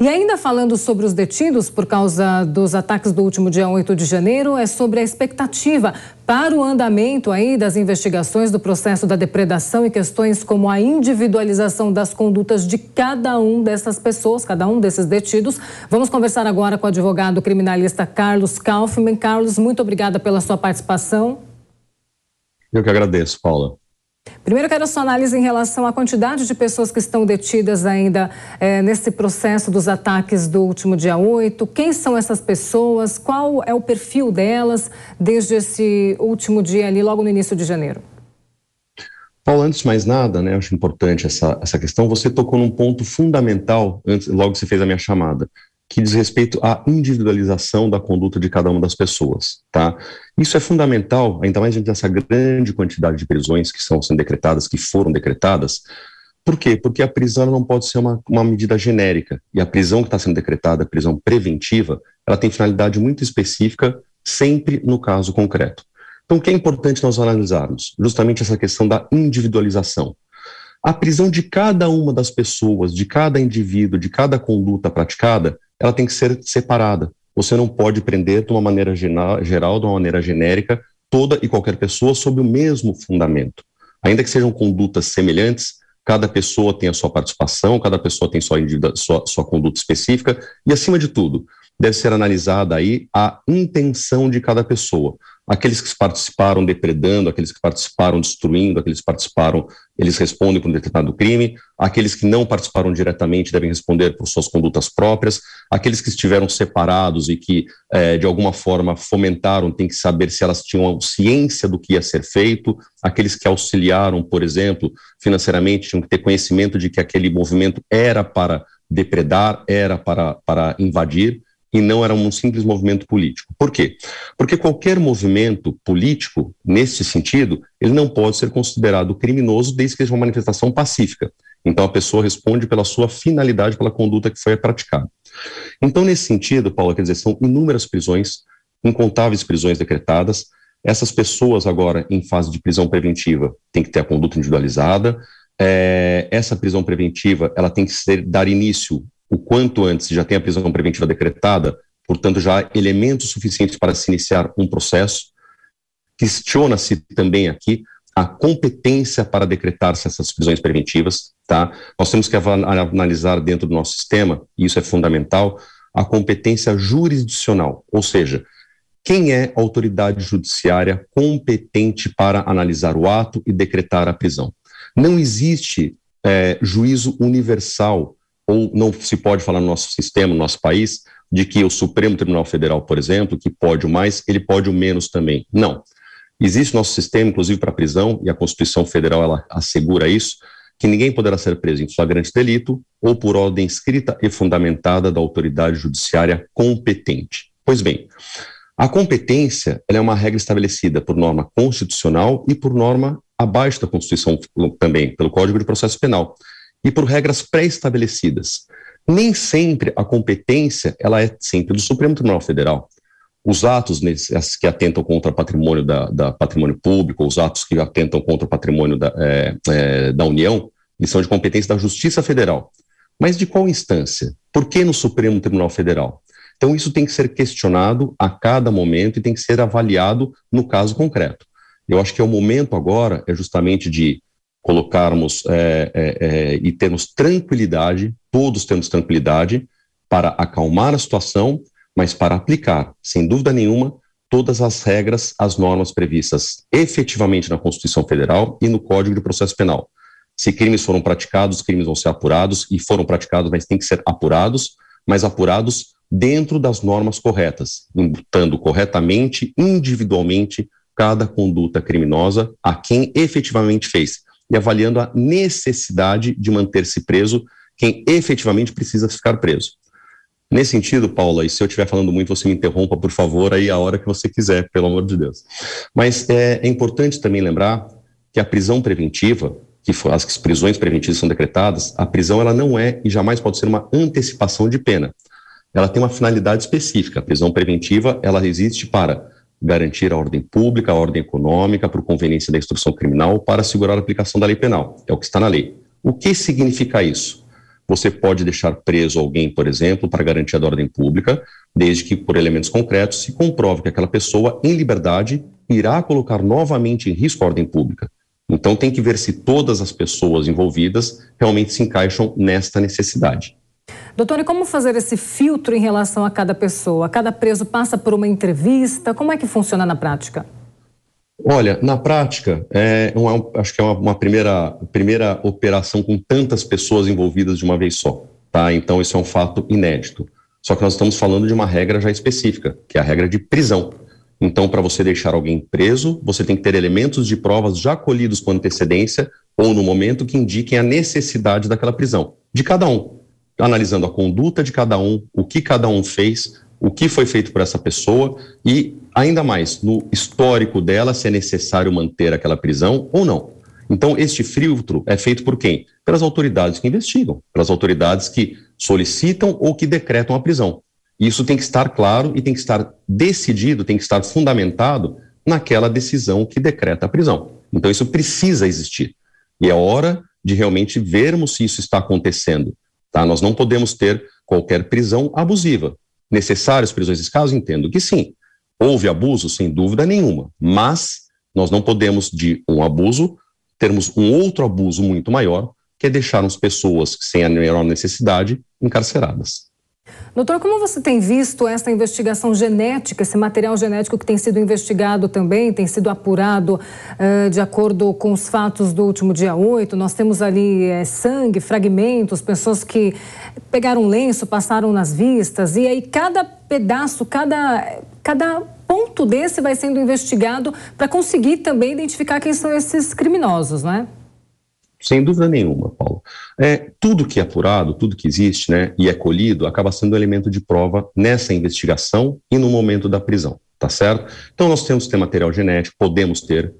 E ainda falando sobre os detidos por causa dos ataques do último dia 8 de janeiro, é sobre a expectativa para o andamento aí das investigações do processo da depredação e questões como a individualização das condutas de cada um dessas pessoas, cada um desses detidos. Vamos conversar agora com o advogado criminalista Carlos Kaufmann. Carlos, muito obrigada pela sua participação. Eu que agradeço, Paula. Primeiro, quero sua análise em relação à quantidade de pessoas que estão detidas ainda é, nesse processo dos ataques do último dia 8. Quem são essas pessoas? Qual é o perfil delas desde esse último dia ali, logo no início de janeiro? Paulo, antes de mais nada, né, eu acho importante essa, essa questão. Você tocou num ponto fundamental antes, logo que você fez a minha chamada que diz respeito à individualização da conduta de cada uma das pessoas, tá? Isso é fundamental, ainda mais diante dessa grande quantidade de prisões que estão sendo decretadas, que foram decretadas. Por quê? Porque a prisão não pode ser uma, uma medida genérica, e a prisão que está sendo decretada, a prisão preventiva, ela tem finalidade muito específica, sempre no caso concreto. Então, o que é importante nós analisarmos? Justamente essa questão da individualização. A prisão de cada uma das pessoas, de cada indivíduo, de cada conduta praticada, ela tem que ser separada. Você não pode prender de uma maneira geral, de uma maneira genérica, toda e qualquer pessoa sob o mesmo fundamento. Ainda que sejam condutas semelhantes, cada pessoa tem a sua participação, cada pessoa tem sua, sua, sua conduta específica, e acima de tudo, deve ser analisada aí a intenção de cada pessoa aqueles que participaram depredando, aqueles que participaram destruindo, aqueles que participaram, eles respondem por um determinado crime, aqueles que não participaram diretamente devem responder por suas condutas próprias, aqueles que estiveram separados e que, é, de alguma forma, fomentaram, tem que saber se elas tinham ciência do que ia ser feito, aqueles que auxiliaram, por exemplo, financeiramente, tinham que ter conhecimento de que aquele movimento era para depredar, era para, para invadir, e não era um simples movimento político. Por quê? Porque qualquer movimento político, nesse sentido, ele não pode ser considerado criminoso desde que seja uma manifestação pacífica. Então a pessoa responde pela sua finalidade, pela conduta que foi praticada. Então, nesse sentido, Paulo, quer dizer, são inúmeras prisões, incontáveis prisões decretadas. Essas pessoas agora em fase de prisão preventiva têm que ter a conduta individualizada. É, essa prisão preventiva ela tem que ser, dar início o quanto antes já tem a prisão preventiva decretada, portanto, já há elementos suficientes para se iniciar um processo. Questiona-se também aqui a competência para decretar-se essas prisões preventivas, tá? Nós temos que analisar dentro do nosso sistema, e isso é fundamental, a competência jurisdicional, ou seja, quem é a autoridade judiciária competente para analisar o ato e decretar a prisão. Não existe é, juízo universal ou não se pode falar no nosso sistema, no nosso país, de que o Supremo Tribunal Federal, por exemplo, que pode o mais, ele pode o menos também. Não. Existe nosso sistema, inclusive para prisão, e a Constituição Federal ela assegura isso, que ninguém poderá ser preso em flagrante delito ou por ordem escrita e fundamentada da autoridade judiciária competente. Pois bem, a competência é uma regra estabelecida por norma constitucional e por norma abaixo da Constituição também, pelo Código de Processo Penal e por regras pré-estabelecidas. Nem sempre a competência ela é sempre do Supremo Tribunal Federal. Os atos que atentam contra patrimônio da, da patrimônio público, os atos que atentam contra o patrimônio da, é, é, da União, eles são de competência da Justiça Federal. Mas de qual instância? Por que no Supremo Tribunal Federal? Então, isso tem que ser questionado a cada momento e tem que ser avaliado no caso concreto. Eu acho que é o momento agora, é justamente de colocarmos é, é, é, e termos tranquilidade, todos temos tranquilidade para acalmar a situação, mas para aplicar, sem dúvida nenhuma, todas as regras, as normas previstas efetivamente na Constituição Federal e no Código de Processo Penal. Se crimes foram praticados, crimes vão ser apurados, e foram praticados, mas têm que ser apurados, mas apurados dentro das normas corretas, imputando corretamente, individualmente, cada conduta criminosa a quem efetivamente fez e avaliando a necessidade de manter-se preso quem efetivamente precisa ficar preso. Nesse sentido, Paula, e se eu estiver falando muito, você me interrompa, por favor, aí a hora que você quiser, pelo amor de Deus. Mas é, é importante também lembrar que a prisão preventiva, que as prisões preventivas são decretadas, a prisão ela não é e jamais pode ser uma antecipação de pena. Ela tem uma finalidade específica. A prisão preventiva ela existe para garantir a ordem pública, a ordem econômica, por conveniência da instrução criminal, para assegurar a aplicação da lei penal. É o que está na lei. O que significa isso? Você pode deixar preso alguém, por exemplo, para garantia da ordem pública, desde que, por elementos concretos, se comprove que aquela pessoa, em liberdade, irá colocar novamente em risco a ordem pública. Então, tem que ver se todas as pessoas envolvidas realmente se encaixam nesta necessidade. Doutor, e como fazer esse filtro em relação a cada pessoa? Cada preso passa por uma entrevista? Como é que funciona na prática? Olha, na prática, é, é acho que é uma, uma, primeira, primeira operação com tantas pessoas envolvidas de uma vez só, tá? Então, isso é um fato inédito. Só que nós estamos falando de uma regra já específica, que é a regra de prisão. Então, para você deixar alguém preso, você tem que ter elementos de provas já colhidos com antecedência ou no momento que indiquem a necessidade daquela prisão, de cada um analisando a conduta de cada um, o que cada um fez, o que foi feito por essa pessoa e, ainda mais, no histórico dela, se é necessário manter aquela prisão ou não. Então, este filtro é feito por quem? Pelas autoridades que investigam, pelas autoridades que solicitam ou que decretam a prisão. Isso tem que estar claro e tem que estar decidido, tem que estar fundamentado naquela decisão que decreta a prisão. Então, isso precisa existir. E é hora de realmente vermos se isso está acontecendo Tá? Nós não podemos ter qualquer prisão abusiva. Necessárias prisões escasas? Entendo que sim. Houve abuso? Sem dúvida nenhuma. Mas nós não podemos, de um abuso, termos um outro abuso muito maior, que é deixarmos pessoas sem a menor necessidade encarceradas. Doutor, como você tem visto essa investigação genética, esse material genético que tem sido investigado também, tem sido apurado uh, de acordo com os fatos do último dia 8? Nós temos ali uh, sangue, fragmentos, pessoas que pegaram lenço, passaram nas vistas, e aí cada pedaço, cada, cada ponto desse vai sendo investigado para conseguir também identificar quem são esses criminosos, não é? Sem dúvida nenhuma, Paulo. É, tudo que é apurado, tudo que existe né, e é colhido, acaba sendo elemento de prova nessa investigação e no momento da prisão, tá certo? Então, nós temos que ter material genético, podemos ter,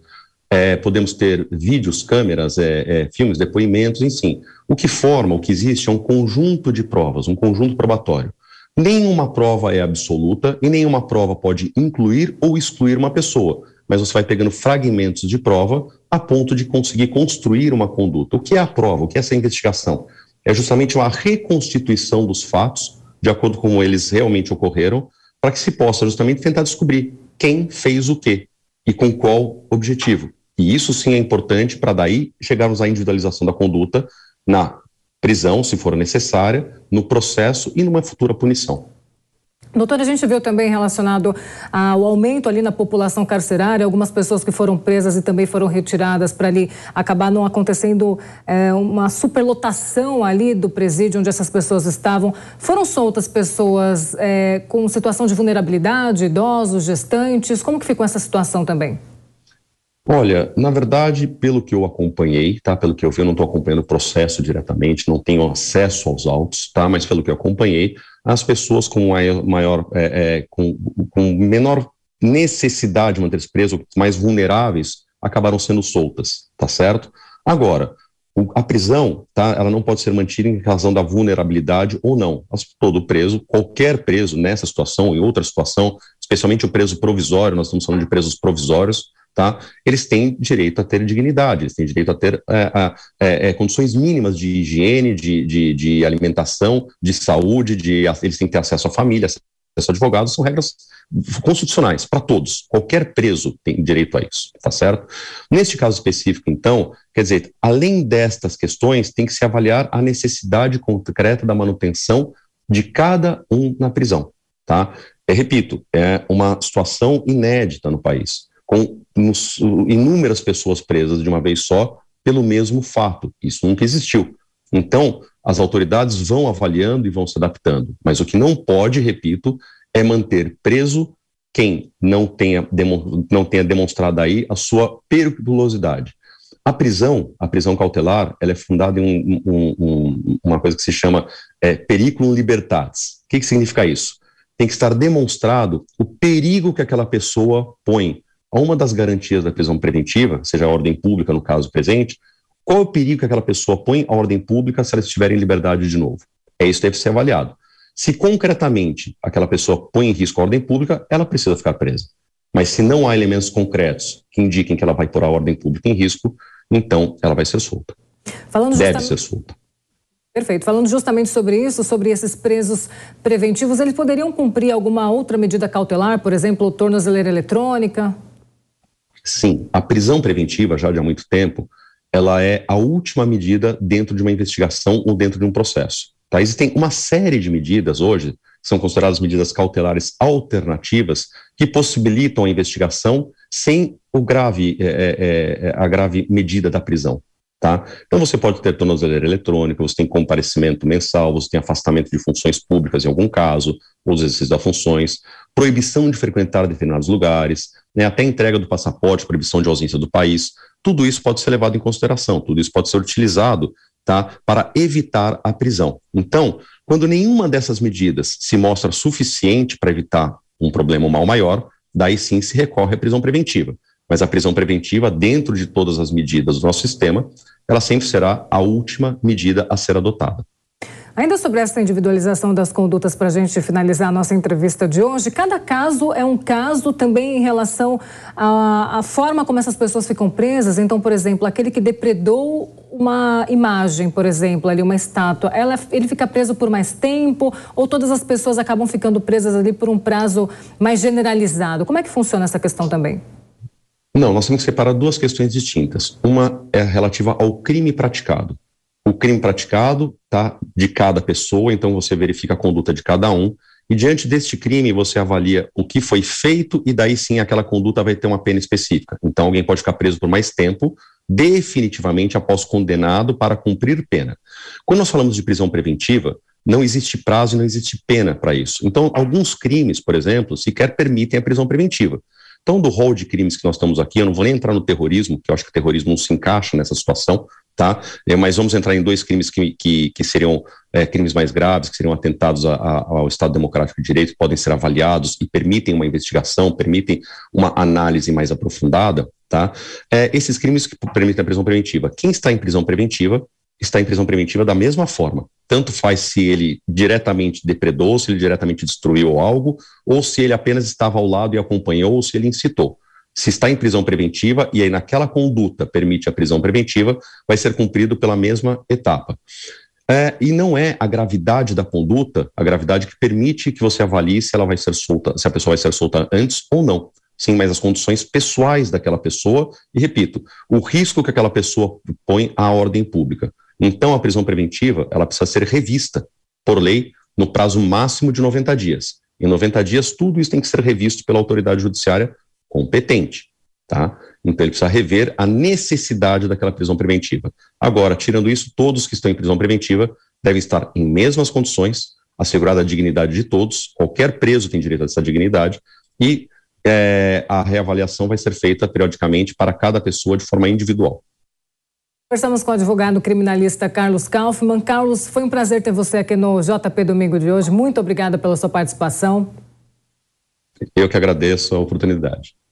é, podemos ter vídeos, câmeras, é, é, filmes, depoimentos, enfim. O que forma, o que existe é um conjunto de provas, um conjunto probatório. Nenhuma prova é absoluta e nenhuma prova pode incluir ou excluir uma pessoa, mas você vai pegando fragmentos de prova a ponto de conseguir construir uma conduta. O que é a prova? O que é essa investigação? É justamente uma reconstituição dos fatos, de acordo com como eles realmente ocorreram, para que se possa justamente tentar descobrir quem fez o quê e com qual objetivo. E isso sim é importante para daí chegarmos à individualização da conduta na prisão, se for necessária, no processo e numa futura punição. Doutora, a gente viu também relacionado ao aumento ali na população carcerária, algumas pessoas que foram presas e também foram retiradas para ali acabar não acontecendo é, uma superlotação ali do presídio onde essas pessoas estavam. Foram soltas pessoas é, com situação de vulnerabilidade, idosos, gestantes. Como que ficou essa situação também? Olha, na verdade, pelo que eu acompanhei, tá? Pelo que eu vi, eu não estou acompanhando o processo diretamente, não tenho acesso aos autos, tá? Mas pelo que eu acompanhei, as pessoas com maior, é, é, com, com menor necessidade de manter-se preso, mais vulneráveis, acabaram sendo soltas, tá certo? Agora, a prisão, tá, ela não pode ser mantida em razão da vulnerabilidade ou não. Todo preso, qualquer preso nessa situação e outra situação, especialmente o preso provisório, nós estamos falando de presos provisórios, tá? Eles têm direito a ter dignidade, eles têm direito a ter é, a, é, é, condições mínimas de higiene, de, de, de alimentação, de saúde, de, eles têm que ter acesso à família, acesso a advogados, são regras constitucionais para todos. Qualquer preso tem direito a isso, tá certo? Neste caso específico, então, quer dizer, além destas questões, tem que se avaliar a necessidade concreta da manutenção de cada um na prisão, tá? Eu repito, é uma situação inédita no país com inúmeras pessoas presas de uma vez só pelo mesmo fato. Isso nunca existiu. Então, as autoridades vão avaliando e vão se adaptando, mas o que não pode, repito, é manter preso quem não tenha, não tenha demonstrado aí a sua periculosidade. A prisão, a prisão cautelar, ela é fundada em um, um, um, uma coisa que se chama é, periculum libertatis. O que, que significa isso? Tem que estar demonstrado o perigo que aquela pessoa põe uma das garantias da prisão preventiva, seja a ordem pública no caso presente, qual é o perigo que aquela pessoa põe à ordem pública se ela estiver em liberdade de novo? É isso que deve ser avaliado. Se concretamente aquela pessoa põe em risco a ordem pública, ela precisa ficar presa. Mas se não há elementos concretos que indiquem que ela vai pôr a ordem pública em risco, então ela vai ser solta. Falando deve justamente... ser solta. Perfeito. Falando justamente sobre isso, sobre esses presos preventivos, eles poderiam cumprir alguma outra medida cautelar, por exemplo, tornozeleira eletrônica? Sim, a prisão preventiva, já de há muito tempo, ela é a última medida dentro de uma investigação ou dentro de um processo. Tá? Existem uma série de medidas hoje, que são consideradas medidas cautelares alternativas, que possibilitam a investigação sem o grave, é, é, é a grave medida da prisão. Tá? Então você pode ter tornozeleira eletrônica, você tem comparecimento mensal, você tem afastamento de funções públicas em algum caso, ou exercícios das funções, proibição de frequentar determinados lugares, né, até entrega do passaporte, proibição de ausência do país, tudo isso pode ser levado em consideração, tudo isso pode ser utilizado tá, para evitar a prisão. Então, quando nenhuma dessas medidas se mostra suficiente para evitar um problema ou mal maior, daí sim se recorre à prisão preventiva. Mas a prisão preventiva, dentro de todas as medidas do nosso sistema, ela sempre será a última medida a ser adotada. Ainda sobre essa individualização das condutas, para a gente finalizar a nossa entrevista de hoje, cada caso é um caso também em relação à, à, forma como essas pessoas ficam presas. Então, por exemplo, aquele que depredou uma imagem, por exemplo, ali uma estátua, ela, ele fica preso por mais tempo ou todas as pessoas acabam ficando presas ali por um prazo mais generalizado? Como é que funciona essa questão também? Não, nós temos que separar duas questões distintas. Uma é relativa ao crime praticado. O crime praticado tá de cada pessoa, então você verifica a conduta de cada um. E diante deste crime, você avalia o que foi feito e daí sim aquela conduta vai ter uma pena específica. Então alguém pode ficar preso por mais tempo, definitivamente após condenado para cumprir pena. Quando nós falamos de prisão preventiva, não existe prazo e não existe pena para isso. Então alguns crimes, por exemplo, sequer permitem a prisão preventiva estão do rol de crimes que nós estamos aqui. Eu não vou nem entrar no terrorismo, que eu acho que o terrorismo não se encaixa nessa situação, tá? É, mas vamos entrar em dois crimes que, que, que seriam é, crimes mais graves, que seriam atentados a, a, ao Estado Democrático de Direito, podem ser avaliados e permitem uma investigação, permitem uma análise mais aprofundada, tá? É, esses crimes que permitem a prisão preventiva. Quem está em prisão preventiva está em prisão preventiva da mesma forma. Tanto faz se ele diretamente depredou, se ele diretamente destruiu algo, ou se ele apenas estava ao lado e acompanhou, ou se ele incitou. Se está em prisão preventiva e aí naquela conduta permite a prisão preventiva, vai ser cumprido pela mesma etapa. É, e não é a gravidade da conduta, a gravidade que permite que você avalie se ela vai ser solta, se a pessoa vai ser solta antes ou não sim, mas as condições pessoais daquela pessoa e, repito, o risco que aquela pessoa põe à ordem pública. Então, a prisão preventiva ela precisa ser revista por lei no prazo máximo de 90 dias. Em 90 dias, tudo isso tem que ser revisto pela autoridade judiciária competente, tá? Então, ele precisa rever a necessidade daquela prisão preventiva. Agora, tirando isso, todos que estão em prisão preventiva devem estar em mesmas condições, assegurada a dignidade de todos, qualquer preso tem direito a essa dignidade, e é, a reavaliação vai ser feita periodicamente para cada pessoa de forma individual. Conversamos com o advogado criminalista Carlos Kaufmann. Carlos, foi um prazer ter você aqui no JP Domingo de hoje. Muito obrigada pela sua participação. Eu que agradeço a oportunidade.